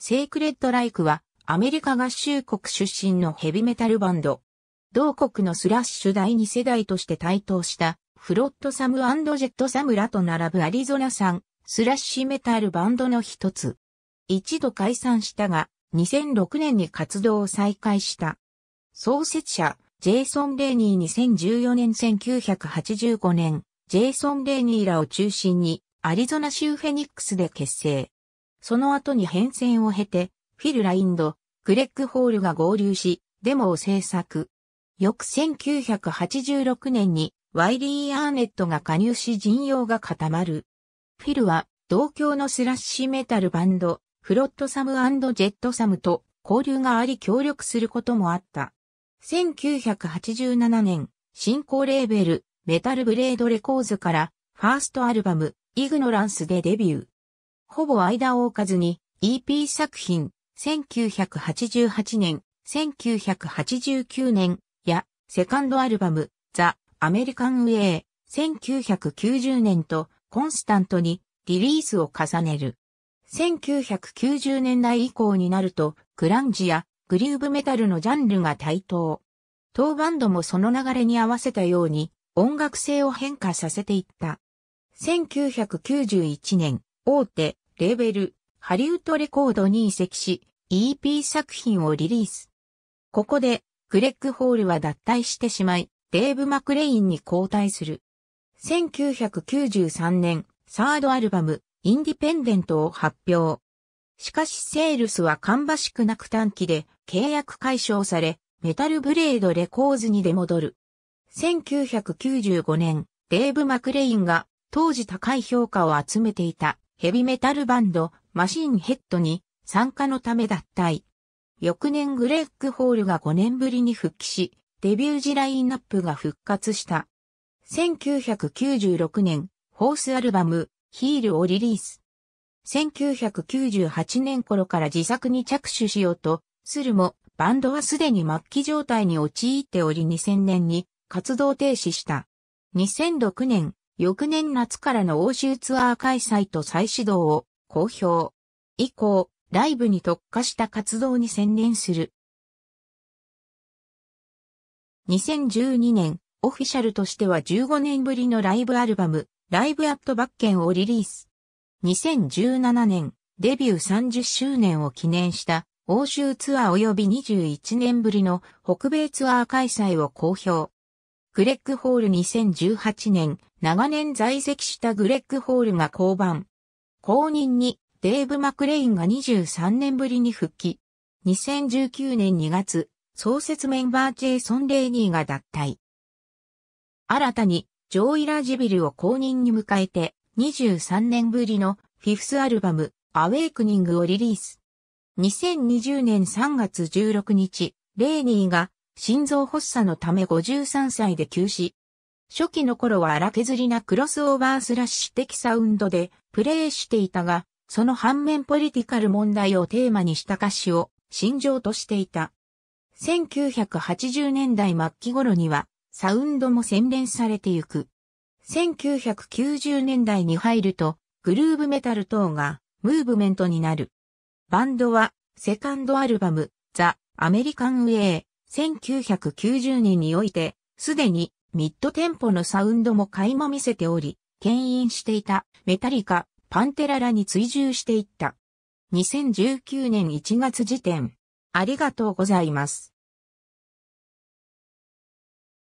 セイクレッド・ライクは、アメリカ合衆国出身のヘビメタルバンド。同国のスラッシュ第2世代として台頭した、フロットサムジェットサムらと並ぶアリゾナ産、スラッシュメタルバンドの一つ。一度解散したが、2006年に活動を再開した。創設者、ジェイソン・レーニー2014年1985年、ジェイソン・レーニーらを中心に、アリゾナ州フェニックスで結成。その後に変遷を経て、フィル・ラインド、クレック・ホールが合流し、デモを制作。翌1986年に、ワイリー・アーネットが加入し陣容が固まる。フィルは、同郷のスラッシュメタルバンド、フロットサムジェットサムと交流があり協力することもあった。1987年、新興レーベル、メタルブレードレコーズから、ファーストアルバム、イグノランスでデビュー。ほぼ間を置かずに EP 作品、1988年、1989年やセカンドアルバム、ザ・アメリカン・ウェイ、1990年とコンスタントにリリースを重ねる。1990年代以降になると、グランジやグリューブメタルのジャンルが台頭。当バンドもその流れに合わせたように音楽性を変化させていった。1991年、大手、レーベル、ハリウッドレコードに移籍し、EP 作品をリリース。ここで、クレッグ・ホールは脱退してしまい、デーブ・マクレインに交代する。1993年、サードアルバム、インディペンデントを発表。しかしセールスは芳しくなく短期で契約解消され、メタルブレードレコーズに出戻る。1995年、デーブ・マクレインが当時高い評価を集めていたヘビメタルバンド、マシンヘッドに参加のため脱退。翌年グレッグ・ホールが5年ぶりに復帰し、デビュー時ラインナップが復活した。1996年、ホースアルバム、ヒールをリリース。1998年頃から自作に着手しようと、するも、バンドはすでに末期状態に陥っており2000年に活動停止した。2006年、翌年夏からの欧州ツアー開催と再始動を公表。以降、ライブに特化した活動に専念する。2012年、オフィシャルとしては15年ぶりのライブアルバム、ライブアットバッケンをリリース。2017年、デビュー30周年を記念した欧州ツアー及び21年ぶりの北米ツアー開催を公表。グレッグ・ホール2018年、長年在籍したグレッグ・ホールが降板。後任にデーブ・マクレインが23年ぶりに復帰。2019年2月、創設メンバーチェイソン・レイニーが脱退。新たに、ジョーイ・ラジビルを公認に迎えて、23年ぶりのフィフスアルバム、アウェイクニングをリリース。2020年3月16日、レイニーが心臓発作のため53歳で急死。初期の頃は荒削りなクロスオーバースラッシュ的サウンドでプレイしていたが、その反面ポリティカル問題をテーマにした歌詞を心情としていた。1980年代末期頃にはサウンドも洗練されてゆく。1990年代に入るとグルーブメタル等がムーブメントになる。バンドはセカンドアルバムザ・アメリカン・ウェイ1990年において、すでにミッドテンポのサウンドも垣間見せており、牽引していたメタリカ、パンテララに追従していった。2019年1月時点。ありがとうございます。